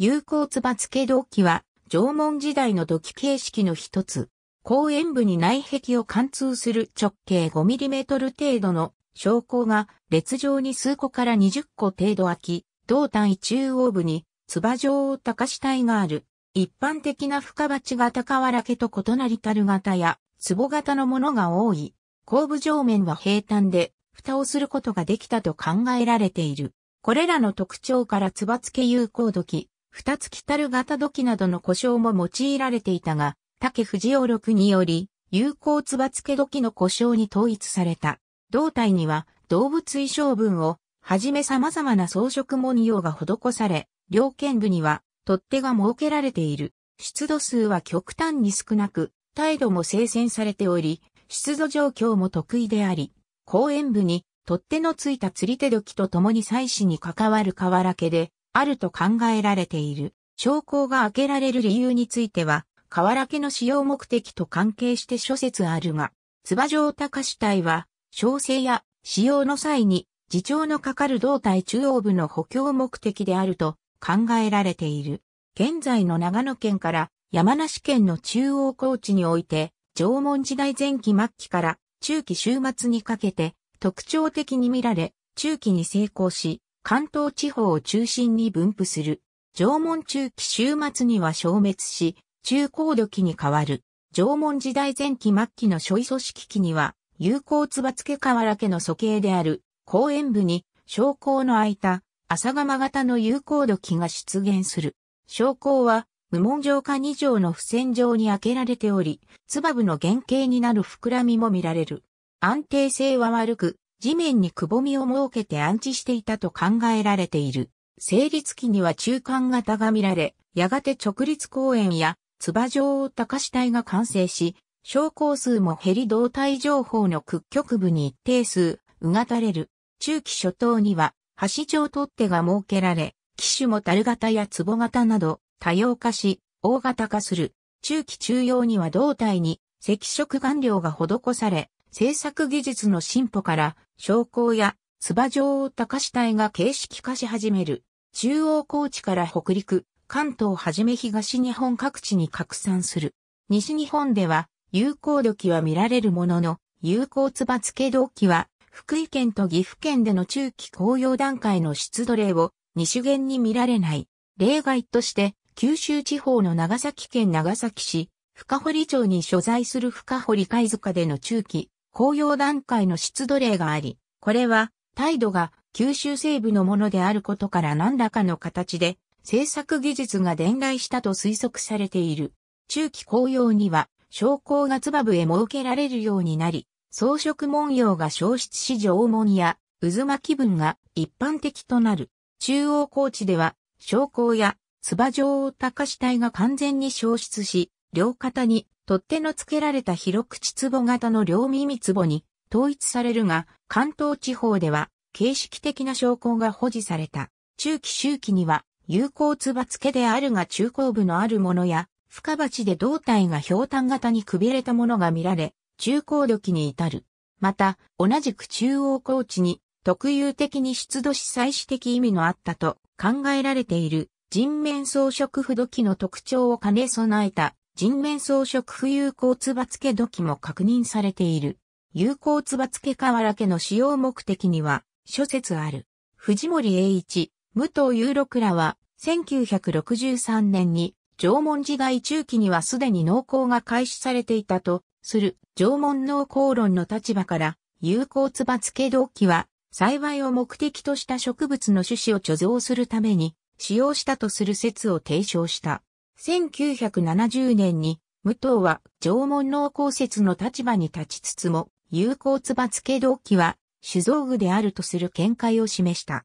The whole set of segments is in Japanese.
有効つばつけ土器は、縄文時代の土器形式の一つ。後園部に内壁を貫通する直径 5mm 程度の昇降が列状に数個から20個程度空き、胴体中央部につば状を高し体がある。一般的な深鉢型瓦家と異なり樽型や壺型のものが多い。後部上面は平坦で、蓋をすることができたと考えられている。これらの特徴からつば付け有効土器、二つ来たる型土器などの故障も用いられていたが、竹藤尾録により、有効つばつけ土器の故障に統一された。胴体には動物衣装分をはじめ様々な装飾文様が施され、両剣部には取っ手が設けられている。出土数は極端に少なく、態度も精選されており、出土状況も得意であり、公園部に取っ手のついた釣り手時と共に祭祀に関わる河原家で、あると考えられている。証拠が開けられる理由については、河原家の使用目的と関係して諸説あるが、唾状高死体は、小生や使用の際に、自重のかかる胴体中央部の補強目的であると考えられている。現在の長野県から山梨県の中央高地において、縄文時代前期末期から中期終末にかけて特徴的に見られ、中期に成功し、関東地方を中心に分布する。縄文中期終末には消滅し、中高度期に変わる。縄文時代前期末期の諸位組織期には、有効つばつけ河原家の素形である、公園部に、昇降の空いた、朝釜型の有効土器が出現する。昇降は、無門状下二条の付箋状に開けられており、つば部の原型になる膨らみも見られる。安定性は悪く、地面にくぼみを設けて安置していたと考えられている。成立期には中間型が見られ、やがて直立公園や、つば状を高死体が完成し、昇降数も減り動体情報の屈曲部に一定数、うがたれる。中期初頭には、橋状取っ手が設けられ、機種も樽型や壺型など、多様化し、大型化する。中期中央には胴体に、赤色顔料が施され、制作技術の進歩から、将校や、つば状を高し体が形式化し始める。中央高地から北陸、関東はじめ東日本各地に拡散する。西日本では、有効土器は見られるものの、有効つばつけ土器は、福井県と岐阜県での中期紅葉段階の出土例を、西源に見られない。例外として、九州地方の長崎県長崎市、深堀町に所在する深堀貝塚での中期、紅葉段階の湿度例があり、これは、態度が九州西部のものであることから何らかの形で、制作技術が伝来したと推測されている。中期紅葉には、昇降がつば部へ設けられるようになり、装飾文様が消失し縄文や渦巻き文が一般的となる。中央高地では、昇降やつば状を高死体が完全に消失し、両肩に取っ手の付けられた広口壺型の両耳壺に統一されるが、関東地方では形式的な証拠が保持された。中期周期には有効つば付けであるが中高部のあるものや、深鉢で胴体が氷炭型にくびれたものが見られ、中高土器に至る。また、同じく中央高地に、特有的に出土し採取的意味のあったと考えられている人面装飾不土器の特徴を兼ね備えた人面装飾不有効ばつけ土器も確認されている。有効つばつけ河原家の使用目的には諸説ある。藤森栄一、武藤有六らは1963年に縄文時代中期にはすでに農耕が開始されていたとする縄文農耕論の立場から有効つばつけ土器は栽培を目的とした植物の種子を貯蔵するために使用したとする説を提唱した。1970年に、武藤は縄文農耕説の立場に立ちつつも、有効つばつけ動機は酒造具であるとする見解を示した。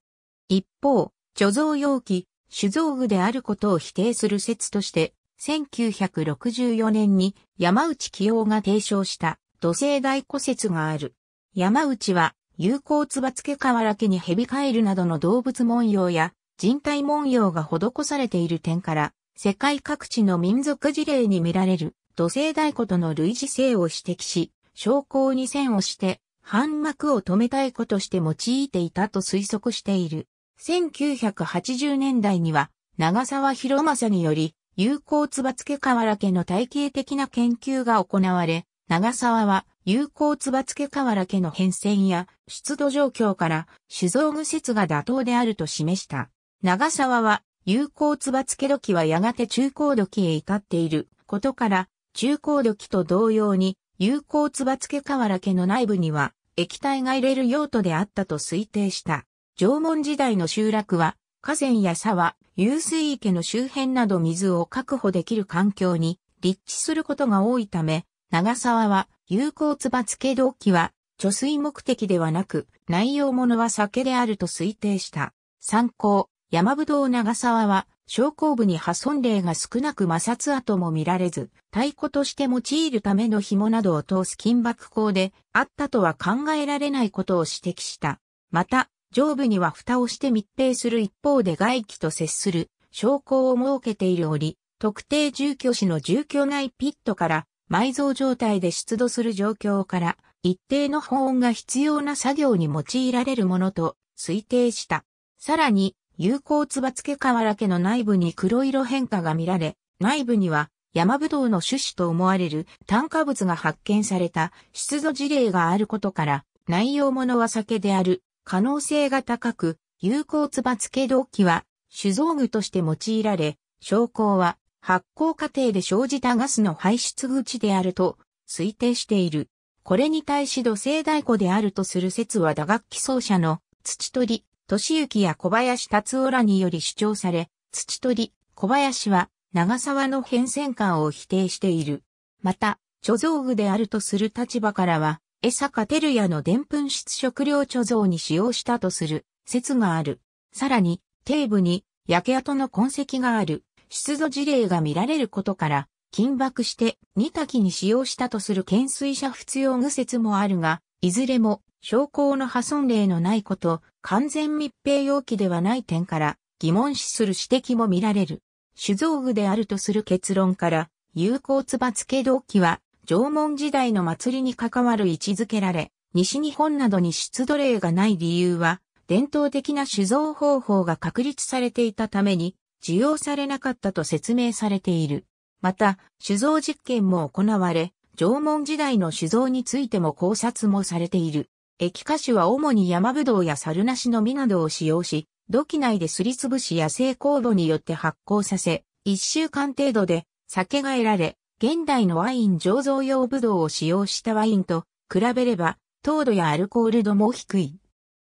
一方、貯蔵容器、酒造具であることを否定する説として、1964年に山内清夫が提唱した土星大古説がある。山内は、有効つばつけ瓦家に蛇ビカエルなどの動物文様や人体文様が施されている点から、世界各地の民族事例に見られる土星大古との類似性を指摘し、昇降に線をして反幕を止めたいことして用いていたと推測している。1980年代には長沢博正により、有効つつけ河原家の体系的な研究が行われ、長沢は有効つつけ河原家の変遷や出土状況から酒造具説が妥当であると示した。長沢は有効つばつけ器はやがて中高土器へ至っていることから、中高土器と同様に、有効つばつけ瓦家の内部には、液体が入れる用途であったと推定した。縄文時代の集落は、河川や沢、湧水池の周辺など水を確保できる環境に立地することが多いため、長沢は有効つばつけ土器は貯水目的ではなく、内容物は酒であると推定した。参考。山ぶどう長沢は、昇降部に破損例が少なく摩擦跡も見られず、太鼓として用いるための紐などを通す金箔口であったとは考えられないことを指摘した。また、上部には蓋をして密閉する一方で外気と接する昇降を設けている折、特定住居士の住居内ピットから埋蔵状態で出土する状況から、一定の保温が必要な作業に用いられるものと推定した。さらに、有効つばつけ瓦家の内部に黒色変化が見られ、内部には山ぶどうの種子と思われる炭化物が発見された出土事例があることから、内容物は酒である可能性が高く、有効つばつけ動機は酒造具として用いられ、証拠は発酵過程で生じたガスの排出口であると推定している。これに対し土星太鼓であるとする説は打楽器奏者の土取り俊之や小林達夫らにより主張され、土取、小林は長沢の変遷感を否定している。また、貯蔵具であるとする立場からは、江坂照也の澱粉質食料貯蔵に使用したとする説がある。さらに、底部に焼け跡の痕跡がある出土事例が見られることから、金箔して煮炊きに使用したとする懸垂者不通用具説もあるが、いずれも、証拠の破損例のないこと、完全密閉容器ではない点から疑問視する指摘も見られる。酒造具であるとする結論から、有効つばつけ動機は、縄文時代の祭りに関わる位置づけられ、西日本などに出土例がない理由は、伝統的な酒造方法が確立されていたために、需要されなかったと説明されている。また、酒造実験も行われ、縄文時代の酒造についても考察もされている。液化種は主に山ぶどうや猿なしの実などを使用し、土器内ですりつぶしや成酵母によって発酵させ、1週間程度で酒が得られ、現代のワイン醸造用ぶどうを使用したワインと比べれば、糖度やアルコール度も低い。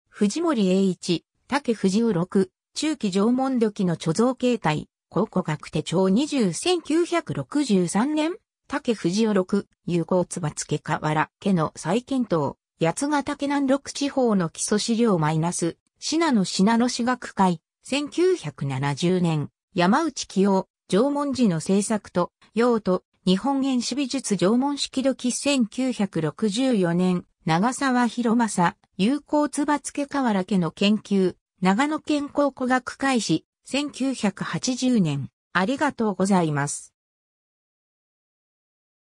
藤森栄一、竹藤尾六、中期縄文土器の貯蔵形態、考古学手帳20 1963年、竹藤尾六、有効つばつけわら家の再検討。八ヶ岳南六地方の基礎資料マイナス、品野品野市学会、1970年、山内清、縄文寺の制作と、用途、日本原始美術縄文式土器1964年、長沢博正、有効つばつけ河原家の研究、長野県考古学会史、1980年、ありがとうございます。